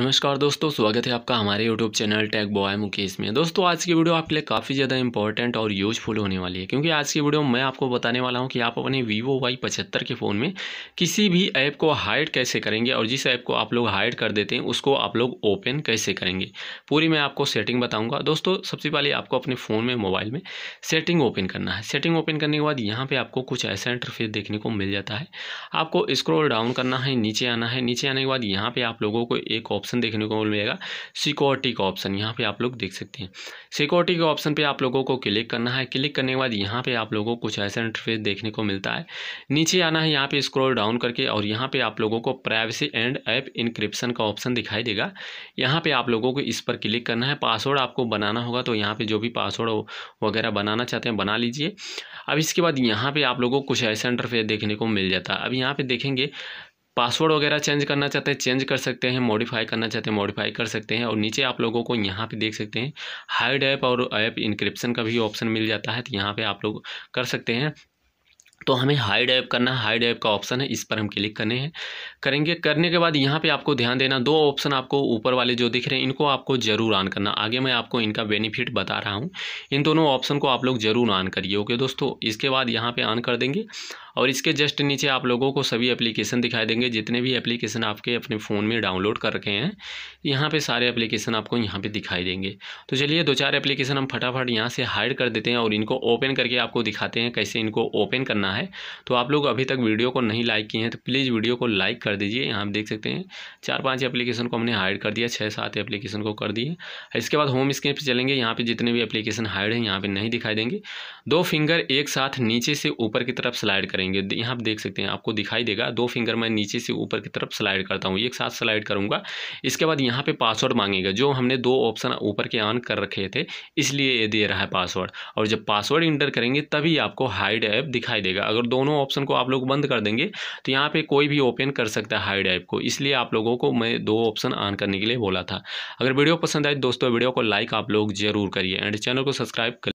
नमस्कार दोस्तों स्वागत है आपका हमारे YouTube channel tag boy Mukesh में दोस्तों आज की वीडियो आपके लिए काफ़ी ज़्यादा इंपॉर्टेंट और यूजफुल होने वाली है क्योंकि आज की वीडियो में मैं आपको बताने वाला हूं कि आप अपने वीवो वाई पचहत्तर के फ़ोन में किसी भी ऐप को हाइड कैसे करेंगे और जिस ऐप को आप लोग हाइड कर देते हैं उसको आप लोग ओपन कैसे करेंगे पूरी मैं आपको सेटिंग बताऊँगा दोस्तों सबसे पहले आपको अपने फ़ोन में मोबाइल में सेटिंग ओपन करना है सेटिंग ओपन करने के बाद यहाँ पर आपको कुछ ऐसा इंटरफेस देखने को मिल जाता है आपको स्क्रोल डाउन करना है नीचे आना है नीचे आने के बाद यहाँ पर आप लोगों को एक ऑप्शन ऑप्शन देखने को मिल जाएगा सिक्योरिटी का ऑप्शन यहाँ पे आप लोग देख सकते हैं सिक्योरिटी के ऑप्शन पे आप लोगों को क्लिक करना है क्लिक करने के बाद यहाँ पे आप लोगों को कुछ ऐसा इंटरफेस देखने को मिलता है नीचे आना है यहाँ पे स्क्रॉल डाउन करके और यहाँ पे आप लोगों को प्राइवेसी एंड ऐप इनक्रिप्शन का ऑप्शन दिखाई देगा यहाँ पे आप लोगों को इस पर क्लिक करना है पासवर्ड आपको बनाना होगा तो यहाँ पे जो भी पासवर्ड वगैरह बनाना चाहते हैं बना लीजिए अब इसके बाद यहाँ पे आप लोगों को कुछ ऐसा इंटरफेस देखने को मिल जाता है अब यहाँ पे देखेंगे पासवर्ड वगैरह चेंज करना चाहते हैं चेंज कर सकते हैं मॉडिफाई करना चाहते हैं मॉडिफाई कर सकते हैं और नीचे आप लोगों को यहाँ पे देख सकते हैं हाइड ऐप और ऐप इंक्रिप्शन का भी ऑप्शन मिल जाता है तो यहाँ पे आप लोग कर सकते हैं तो हमें हाइड ऐप करना है हाइड ऐप का ऑप्शन है इस पर हम क्लिक करने हैं करेंगे करने के बाद यहाँ पे आपको ध्यान देना दो ऑप्शन आपको ऊपर वाले जो दिख रहे हैं इनको आपको ज़रूर ऑन करना आगे मैं आपको इनका बेनिफिट बता रहा हूँ इन दोनों ऑप्शन को आप लोग ज़रूर ऑन करिए ओके दोस्तों इसके बाद यहाँ पर ऑन कर देंगे और इसके जस्ट नीचे आप लोगों को सभी एप्लीकेशन दिखाई देंगे जितने भी एप्लीकेशन आपके अपने फ़ोन में डाउनलोड कर रखे हैं यहाँ पे सारे एप्लीकेशन आपको यहाँ पे दिखाई देंगे तो चलिए दो चार एप्लीकेशन हम फटाफट यहाँ से हाइड कर देते हैं और इनको ओपन करके आपको दिखाते हैं कैसे इनको ओपन करना है तो आप लोग अभी तक वीडियो को नहीं लाइक किए हैं तो प्लीज़ वीडियो को लाइक कर दीजिए यहाँ देख सकते हैं चार पाँच एप्लीकेशन को हमने हाइड कर दिया छः सात एप्लीकेशन को कर दिए इसके बाद होम स्क्रीन पर चलेंगे यहाँ पर जितने भी एप्लीकेशन हाइड हैं यहाँ पर नहीं दिखाई देंगे दो फिंगर एक साथ नीचे से ऊपर की तरफ स्लाइड करेंगे करेंगे यहाँ देख सकते हैं आपको दिखाई देगा दो फिंगर मैं नीचे से ऊपर की तरफ स्लाइड करता हूँ एक साथ स्लाइड करूँगा इसके बाद यहाँ पे पासवर्ड मांगेगा जो हमने दो ऑप्शन ऊपर के ऑन कर रखे थे इसलिए ये दे रहा है पासवर्ड और जब पासवर्ड इंटर करेंगे तभी आपको हाइड ऐप दिखाई देगा अगर दोनों ऑप्शन को आप लोग बंद कर देंगे तो यहाँ पर कोई भी ओपन कर सकता है हाइड ऐप को इसलिए आप लोगों को मैं दो ऑप्शन ऑन करने के लिए बोला था अगर वीडियो पसंद आए दोस्तों वीडियो को लाइक आप लोग जरूर करिए एंड चैनल को सब्सक्राइब कर